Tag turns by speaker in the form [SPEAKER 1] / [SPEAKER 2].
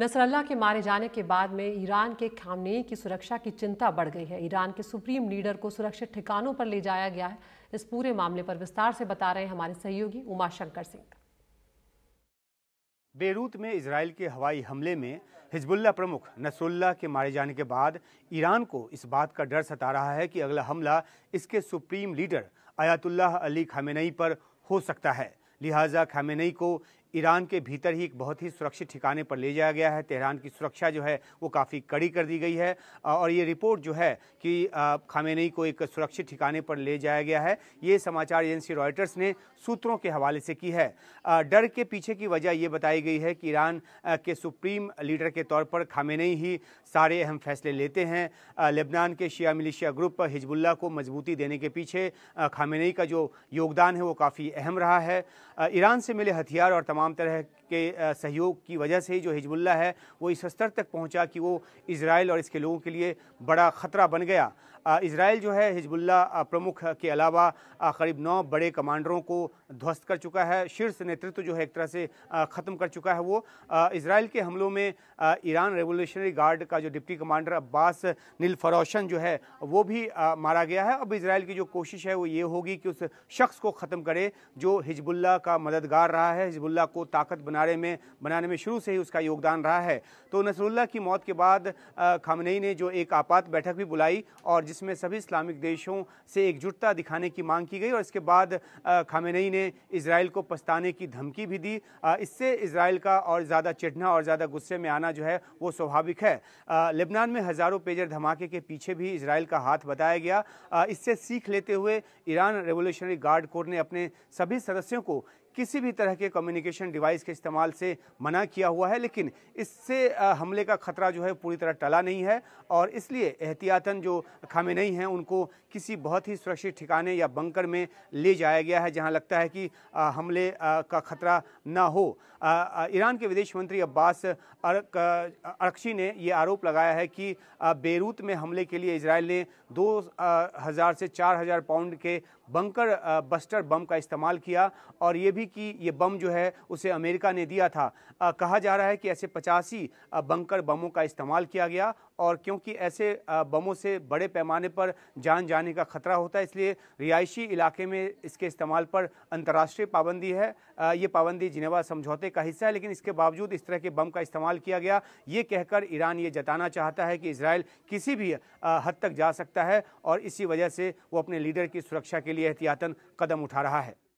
[SPEAKER 1] नसरल्ला के मारे जाने के बाद में ईरान के खामनेई की सुरक्षा की चिंता बढ़ गई है ईरान के सुप्रीम लीडर को सुरक्षित ठिकानों पर ले जाया गया है इस पूरे मामले पर विस्तार से बता रहे हैं हमारे सहयोगी उमा शंकर सिंह बेरूत में इसराइल के हवाई हमले में हिजबुल्ला प्रमुख नसरुल्ला के मारे जाने के बाद ईरान को इस बात का डर सता रहा है कि अगला हमला इसके supreme leader Ayatollah Ali Khamenei पर हो सकता है लिहाजा खामेनई को ईरान के भीतर ही एक बहुत ही सुरक्षित ठिकाने पर ले जाया गया है तेहरान की सुरक्षा जो है वो काफ़ी कड़ी कर दी गई है और ये रिपोर्ट जो है कि खामेनई को एक सुरक्षित ठिकाने पर ले जाया गया है ये समाचार एजेंसी रॉयटर्स ने सूत्रों के हवाले से की है डर के पीछे की वजह ये बताई गई है कि ईरान के सुप्रीम लीडर के तौर पर खामेनई ही सारे अहम फैसले लेते हैं लेबनान के शिया मिलिशिया ग्रुप हिजबुल्ला को मजबूती देने के पीछे खामेनई का जो योगदान है वो काफ़ी अहम रहा है ईरान से मिले हथियार और तमाम तमाम तरह के सहयोग की वजह से ही जो हिजबुल्ला है वो इस स्तर तक पहुंचा कि वो इसराइल और इसके लोगों के लिए बड़ा ख़तरा बन गया इसराइल जो है हिजबुल्ला प्रमुख के अलावा करीब नौ बड़े कमांडरों को ध्वस्त कर चुका है शीर्ष नेतृत्व जो है एक तरह से ख़त्म कर चुका है वो इसराइल के हमलों में ईरान रेवोल्यूशनरी गार्ड का जो deputy commander Abbas Nilforoushan जो है वो भी मारा गया है अब इसराइल की जो कोशिश है वो ये होगी कि उस शख्स को ख़त्म करे जो हिजबुल्ला का मददगार रहा है हिजबुल्ला को ताकत बनाने में बनाने में शुरू से ही उसका योगदान रहा है तो नसरुल्ला की मौत के बाद खामनई ने जो एक आपात बैठक भी बुलाई और जिसमें सभी इस्लामिक देशों से एकजुटता दिखाने की मांग की गई और इसके बाद खामनई ने इसराइल को पछताने की धमकी भी दी इससे इसराइल का और ज़्यादा चिढ़ना और ज़्यादा गुस्से में आना जो है वो स्वाभाविक है लेबनान में हज़ारों पेजर धमाके के पीछे भी इसराइल का हाथ बताया गया इससे सीख लेते हुए ईरान रेवोल्यूशनरी गार्ड कोर ने अपने सभी सदस्यों को किसी भी तरह के कम्युनिकेशन डिवाइस के इस्तेमाल से मना किया हुआ है लेकिन इससे हमले का खतरा जो है पूरी तरह टला नहीं है और इसलिए एहतियातन जो खामे नहीं हैं उनको किसी बहुत ही सुरक्षित ठिकाने या बंकर में ले जाया गया है जहां लगता है कि हमले का खतरा ना हो ईरान के विदेश मंत्री अब्बास अरक अरक्षी ने ये आरोप लगाया है कि बेरूत में हमले के लिए इसराइल ने दो हज़ार से चार हज़ार पाउंड के बंकर बस्टर बम का इस्तेमाल किया और ये भी भी कि ये बम जो है उसे अमेरिका ने दिया था आ, कहा जा रहा है कि ऐसे पचासी बंकर बमों का इस्तेमाल किया गया और क्योंकि ऐसे बमों से बड़े पैमाने पर जान जाने का खतरा होता है इसलिए रिहायशी इलाके में इसके इस्तेमाल पर अंतर्राष्ट्रीय पाबंदी है ये पाबंदी जिनेवा समझौते का हिस्सा है लेकिन इसके बावजूद इस तरह के बम का इस्तेमाल किया गया ये कहकर ईरान ये जताना चाहता है कि इसराइल किसी भी हद तक जा सकता है और इसी वजह से वो अपने लीडर की सुरक्षा के लिए एहतियातन कदम उठा रहा है